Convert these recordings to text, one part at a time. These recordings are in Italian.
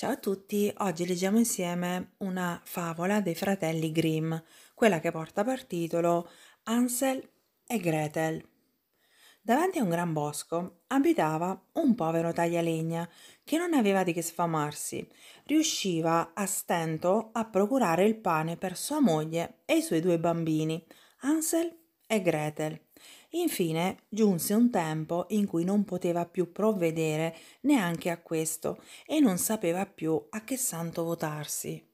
Ciao a tutti, oggi leggiamo insieme una favola dei fratelli Grimm, quella che porta per titolo Ansel e Gretel. Davanti a un gran bosco abitava un povero taglialegna che non aveva di che sfamarsi. Riusciva a stento a procurare il pane per sua moglie e i suoi due bambini, Ansel e Gretel. Infine giunse un tempo in cui non poteva più provvedere neanche a questo e non sapeva più a che santo votarsi.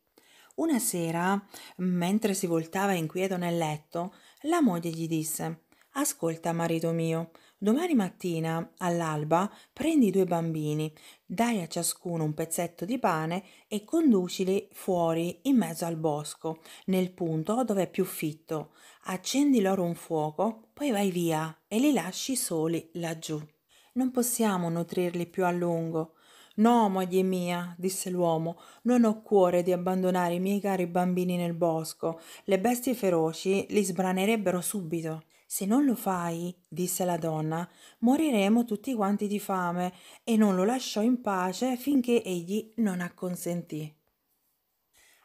Una sera, mentre si voltava inquieto nel letto, la moglie gli disse Ascolta, marito mio, Domani mattina, all'alba, prendi i due bambini, dai a ciascuno un pezzetto di pane e conducili fuori in mezzo al bosco, nel punto dove è più fitto. Accendi loro un fuoco, poi vai via e li lasci soli laggiù. Non possiamo nutrirli più a lungo. No, moglie mia, disse l'uomo, non ho cuore di abbandonare i miei cari bambini nel bosco. Le bestie feroci li sbranerebbero subito. Se non lo fai, disse la donna, moriremo tutti quanti di fame, e non lo lasciò in pace finché egli non acconsentì.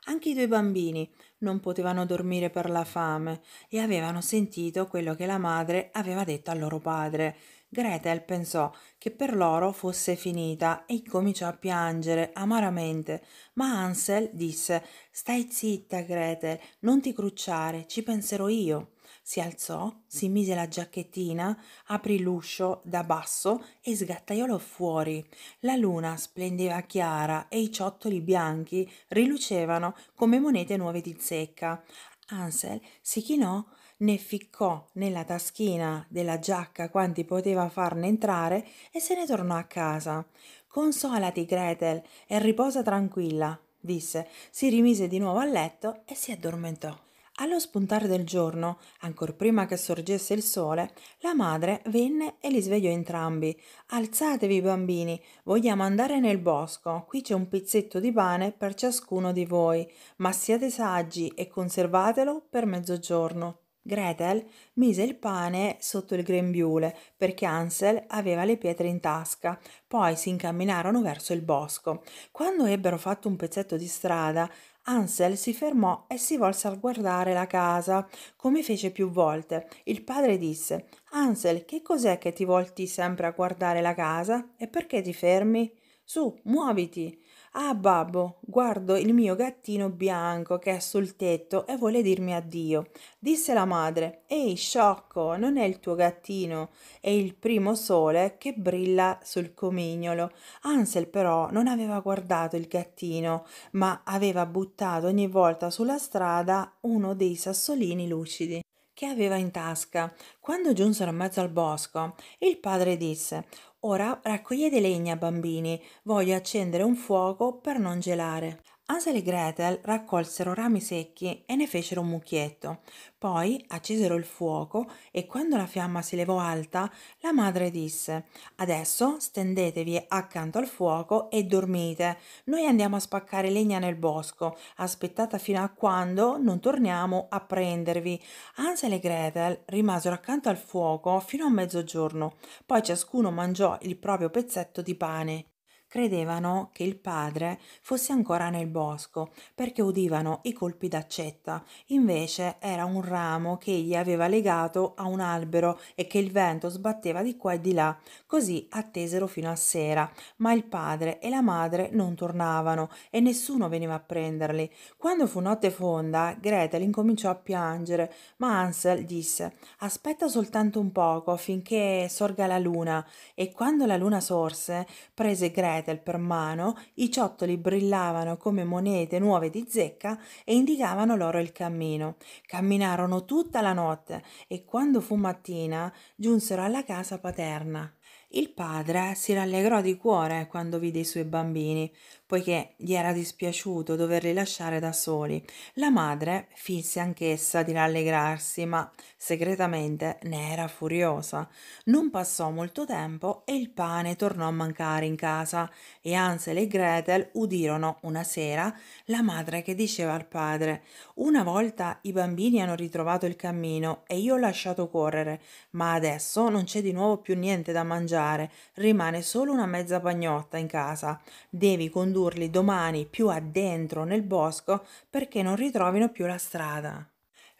Anche i due bambini non potevano dormire per la fame e avevano sentito quello che la madre aveva detto al loro padre. Gretel pensò che per loro fosse finita e incominciò a piangere amaramente, ma Ansel disse Stai zitta, Gretel, non ti crucciare, ci penserò io. Si alzò, si mise la giacchettina, aprì l'uscio da basso e sgattaiolò fuori. La luna splendeva chiara e i ciottoli bianchi rilucevano come monete nuove di zecca. Ansel si chinò ne ficcò nella taschina della giacca quanti poteva farne entrare e se ne tornò a casa. Consolati, Gretel, e riposa tranquilla, disse, si rimise di nuovo a letto e si addormentò. Allo spuntare del giorno, ancor prima che sorgesse il sole, la madre venne e li svegliò entrambi. Alzatevi bambini, vogliamo andare nel bosco, qui c'è un pezzetto di pane per ciascuno di voi, ma siate saggi e conservatelo per mezzogiorno. Gretel mise il pane sotto il grembiule perché Ansel aveva le pietre in tasca, poi si incamminarono verso il bosco. Quando ebbero fatto un pezzetto di strada, Ansel si fermò e si volse a guardare la casa, come fece più volte. Il padre disse Ansel, che cos'è che ti volti sempre a guardare la casa? E perché ti fermi? Su, muoviti. Ah, babbo, guardo il mio gattino bianco che è sul tetto e vuole dirmi addio. Disse la madre: Ehi, sciocco, non è il tuo gattino, è il primo sole che brilla sul comignolo. Ansel, però, non aveva guardato il gattino, ma aveva buttato ogni volta sulla strada uno dei sassolini lucidi che aveva in tasca. Quando giunsero in mezzo al bosco, il padre disse Ora raccogliete legna, bambini, voglio accendere un fuoco per non gelare. Ansel e Gretel raccolsero rami secchi e ne fecero un mucchietto. Poi accesero il fuoco e quando la fiamma si levò alta, la madre disse: Adesso stendetevi accanto al fuoco e dormite. Noi andiamo a spaccare legna nel bosco. Aspettate fino a quando non torniamo a prendervi. Ansel e Gretel rimasero accanto al fuoco fino a mezzogiorno. Poi ciascuno mangiò il proprio pezzetto di pane credevano che il padre fosse ancora nel bosco perché udivano i colpi d'accetta. Invece era un ramo che egli aveva legato a un albero e che il vento sbatteva di qua e di là. Così attesero fino a sera, ma il padre e la madre non tornavano e nessuno veniva a prenderli. Quando fu notte fonda, Gretel incominciò a piangere, ma Ansel disse: Aspetta soltanto un poco finché sorga la luna. E quando la luna sorse, prese Gretel Gretel per mano, i ciottoli brillavano come monete nuove di zecca e indicavano loro il cammino. Camminarono tutta la notte e quando fu mattina giunsero alla casa paterna. Il padre si rallegrò di cuore quando vide i suoi bambini, poiché gli era dispiaciuto doverli lasciare da soli. La madre finse anch'essa di rallegrarsi, ma segretamente ne era furiosa. Non passò molto tempo e il pane tornò a mancare in casa e Ansel e Gretel udirono una sera la madre che diceva al padre Una volta i bambini hanno ritrovato il cammino e io ho lasciato correre, ma adesso non c'è di nuovo più niente da mangiare, rimane solo una mezza pagnotta in casa. Devi condurre condurli domani più addentro nel bosco perché non ritrovino più la strada.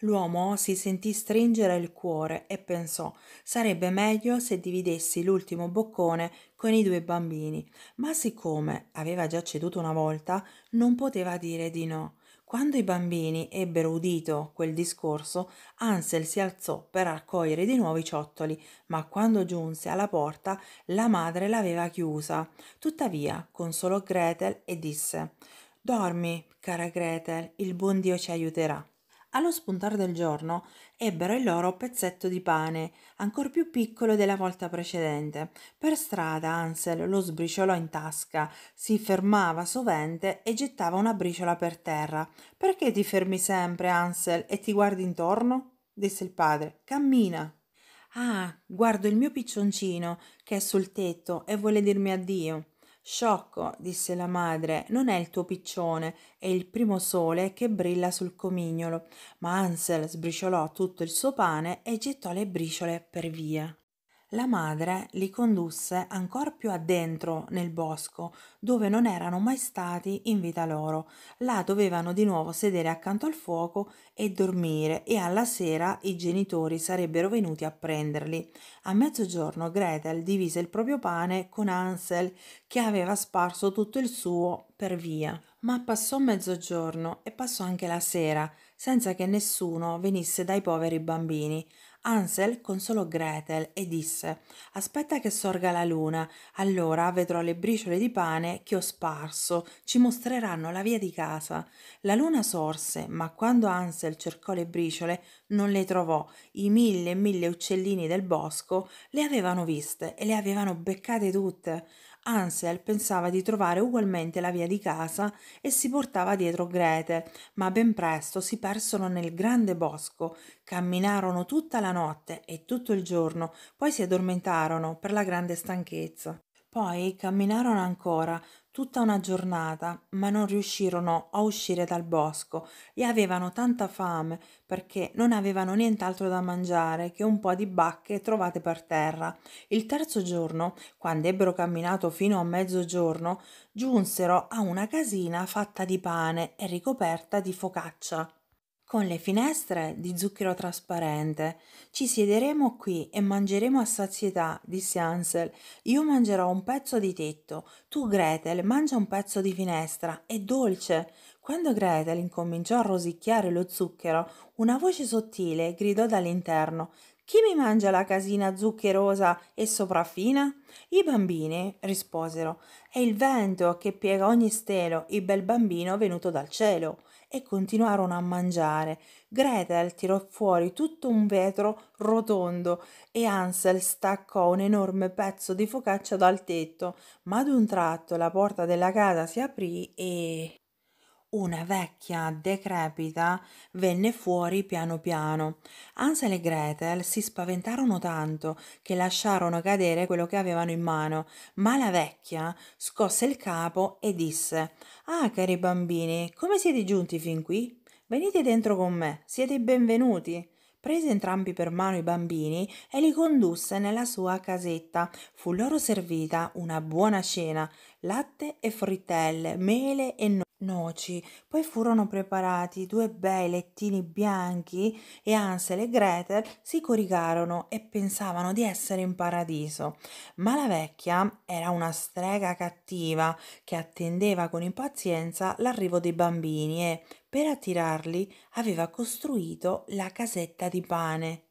L'uomo si sentì stringere il cuore e pensò sarebbe meglio se dividessi l'ultimo boccone con i due bambini, ma siccome aveva già ceduto una volta, non poteva dire di no. Quando i bambini ebbero udito quel discorso, Ansel si alzò per raccogliere di nuovo i ciottoli, ma quando giunse alla porta la madre l'aveva chiusa. Tuttavia consolò Gretel e disse Dormi, cara Gretel, il buon Dio ci aiuterà. Allo spuntare del giorno ebbero il loro pezzetto di pane, ancor più piccolo della volta precedente. Per strada Ansel lo sbriciolò in tasca, si fermava sovente e gettava una briciola per terra. Perché ti fermi sempre, Ansel, e ti guardi intorno? disse il padre. Cammina. Ah, guardo il mio piccioncino che è sul tetto e vuole dirmi addio. Sciocco, disse la madre, non è il tuo piccione, è il primo sole che brilla sul comignolo. Ma Ansel sbriciolò tutto il suo pane e gettò le briciole per via la madre li condusse ancor più addentro nel bosco, dove non erano mai stati in vita loro. Là dovevano di nuovo sedere accanto al fuoco e dormire e alla sera i genitori sarebbero venuti a prenderli. A mezzogiorno Gretel divise il proprio pane con Ansel, che aveva sparso tutto il suo per via ma passò mezzogiorno e passò anche la sera, senza che nessuno venisse dai poveri bambini. Ansel consolò Gretel e disse Aspetta che sorga la luna, allora vedrò le briciole di pane che ho sparso, ci mostreranno la via di casa. La luna sorse, ma quando Ansel cercò le briciole non le trovò. I mille e mille uccellini del bosco le avevano viste e le avevano beccate tutte. Ansel pensava di trovare ugualmente la via di casa e si portava dietro Grete, ma ben presto si persero nel grande bosco, camminarono tutta la notte e tutto il giorno, poi si addormentarono per la grande stanchezza. Poi camminarono ancora tutta una giornata, ma non riuscirono a uscire dal bosco e avevano tanta fame perché non avevano nient'altro da mangiare che un po' di bacche trovate per terra. Il terzo giorno, quando ebbero camminato fino a mezzogiorno, giunsero a una casina fatta di pane e ricoperta di focaccia con le finestre di zucchero trasparente. Ci siederemo qui e mangeremo a sazietà, disse Ansel. Io mangerò un pezzo di tetto, tu Gretel mangia un pezzo di finestra, è dolce. Quando Gretel incominciò a rosicchiare lo zucchero, una voce sottile gridò dall'interno chi mi mangia la casina zuccherosa e sopraffina? I bambini risposero. È il vento che piega ogni stelo, il bel bambino venuto dal cielo e continuarono a mangiare. Gretel tirò fuori tutto un vetro rotondo e Ansel staccò un enorme pezzo di focaccia dal tetto, ma ad un tratto la porta della casa si aprì e una vecchia decrepita venne fuori piano piano. Ansel e Gretel si spaventarono tanto che lasciarono cadere quello che avevano in mano, ma la vecchia scosse il capo e disse Ah, cari bambini, come siete giunti fin qui? Venite dentro con me, siete benvenuti. Prese entrambi per mano i bambini e li condusse nella sua casetta. Fu loro servita una buona cena latte e frittelle, mele e no- noci. Poi furono preparati due bei lettini bianchi e Ansel e Gretel si coricarono e pensavano di essere in paradiso. Ma la vecchia era una strega cattiva che attendeva con impazienza l'arrivo dei bambini e, per attirarli, aveva costruito la casetta di pane.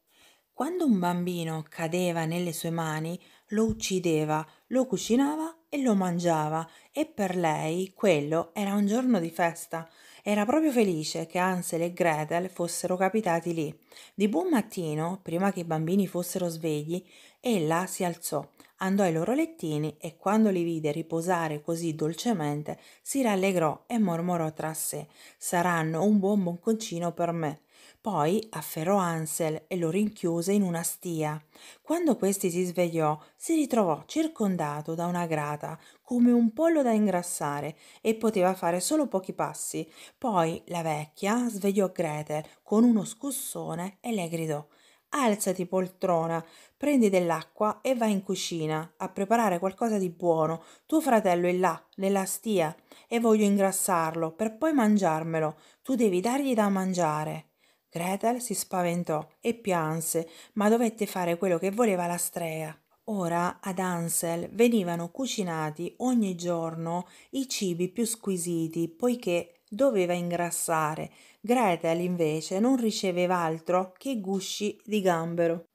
Quando un bambino cadeva nelle sue mani, lo uccideva, lo cucinava e lo mangiava e per lei quello era un giorno di festa. Era proprio felice che Ansel e Gretel fossero capitati lì. Di buon mattino, prima che i bambini fossero svegli, ella si alzò, andò ai loro lettini e quando li vide riposare così dolcemente si rallegrò e mormorò tra sé: Saranno un buon bonconcino per me poi afferrò Ansel e lo rinchiuse in una stia. Quando questi si svegliò, si ritrovò circondato da una grata, come un pollo da ingrassare, e poteva fare solo pochi passi. Poi la vecchia svegliò Gretel con uno scussone e le gridò alzati poltrona, prendi dell'acqua e vai in cucina a preparare qualcosa di buono. Tuo fratello è là, nella stia, e voglio ingrassarlo per poi mangiarmelo. Tu devi dargli da mangiare. Gretel si spaventò e pianse, ma dovette fare quello che voleva la strea. Ora ad Ansel venivano cucinati ogni giorno i cibi più squisiti, poiché doveva ingrassare. Gretel invece non riceveva altro che gusci di gambero.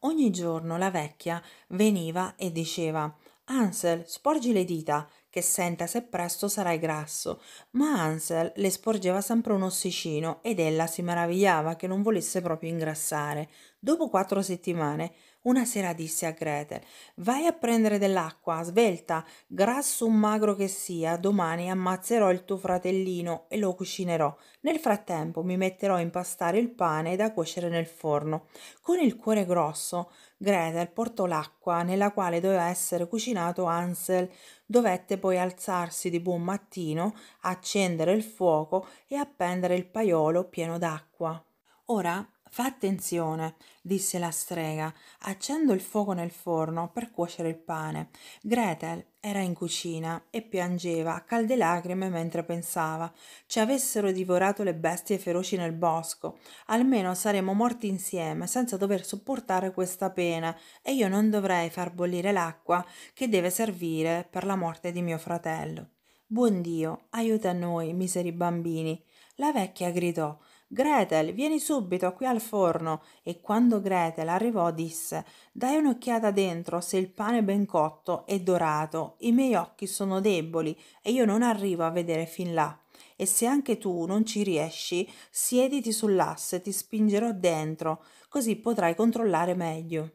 Ogni giorno la vecchia veniva e diceva Ansel, sporgi le dita, che senta se presto sarai grasso, ma Ansel le sporgeva sempre un ossicino ed ella si meravigliava che non volesse proprio ingrassare. Dopo quattro settimane una sera disse a Gretel Vai a prendere dell'acqua, svelta, grasso o magro che sia, domani ammazzerò il tuo fratellino e lo cucinerò. Nel frattempo mi metterò a impastare il pane da cuocere nel forno. Con il cuore grosso, Gretel portò l'acqua nella quale doveva essere cucinato Hansel. Dovette poi alzarsi di buon mattino, accendere il fuoco e appendere il paiolo pieno d'acqua. Ora Fa attenzione, disse la strega, accendo il fuoco nel forno per cuocere il pane. Gretel era in cucina e piangeva a calde lacrime mentre pensava ci avessero divorato le bestie feroci nel bosco. Almeno saremmo morti insieme senza dover sopportare questa pena e io non dovrei far bollire l'acqua che deve servire per la morte di mio fratello. Buon Dio, aiuta noi, miseri bambini. La vecchia gridò Gretel, vieni subito qui al forno. E quando Gretel arrivò disse, dai un'occhiata dentro se il pane è ben cotto e dorato, i miei occhi sono deboli e io non arrivo a vedere fin là. E se anche tu non ci riesci, siediti sull'asse, e ti spingerò dentro, così potrai controllare meglio.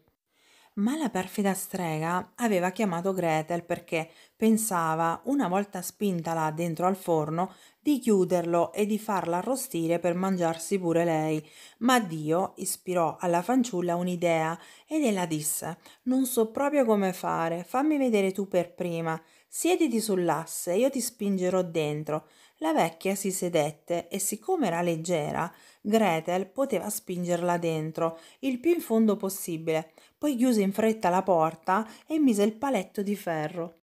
Ma la perfida strega aveva chiamato Gretel perché pensava, una volta spinta là dentro al forno, di chiuderlo e di farla arrostire per mangiarsi pure lei. Ma Dio ispirò alla fanciulla un'idea ed ella disse: Non so proprio come fare, fammi vedere tu per prima. Siediti sull'asse, io ti spingerò dentro. La vecchia si sedette e siccome era leggera, Gretel poteva spingerla dentro, il più in fondo possibile, poi chiuse in fretta la porta e mise il paletto di ferro.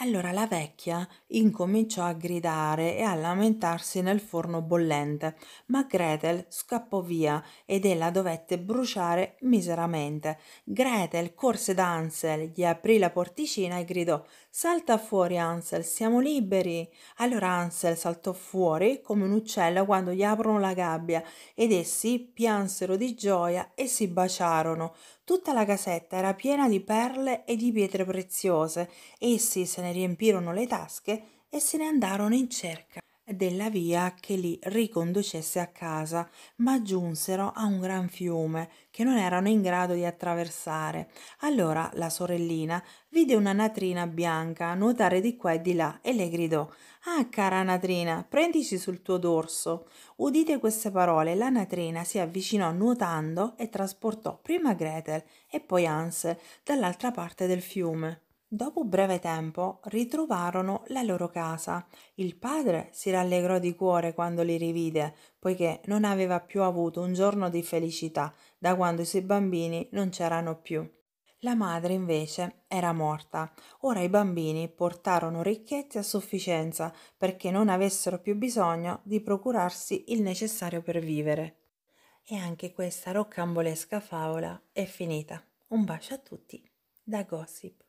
Allora la vecchia incominciò a gridare e a lamentarsi nel forno bollente, ma Gretel scappò via ed ella dovette bruciare miseramente. Gretel corse da Ansel, gli aprì la porticina e gridò Salta fuori Ansel, siamo liberi. Allora Ansel saltò fuori come un uccello quando gli aprono la gabbia ed essi piansero di gioia e si baciarono. Tutta la casetta era piena di perle e di pietre preziose. Essi se ne riempirono le tasche e se ne andarono in cerca della via che li riconducesse a casa, ma giunsero a un gran fiume che non erano in grado di attraversare. Allora la sorellina vide una natrina bianca nuotare di qua e di là e le gridò Ah, cara natrina, prendici sul tuo dorso. Udite queste parole, la natrina si avvicinò nuotando e trasportò prima Gretel e poi Hansel dall'altra parte del fiume. Dopo breve tempo ritrovarono la loro casa. Il padre si rallegrò di cuore quando li rivide, poiché non aveva più avuto un giorno di felicità da quando i suoi bambini non c'erano più. La madre invece era morta. Ora i bambini portarono ricchezze a sufficienza perché non avessero più bisogno di procurarsi il necessario per vivere. E anche questa roccambolesca favola è finita. Un bacio a tutti da Gossip.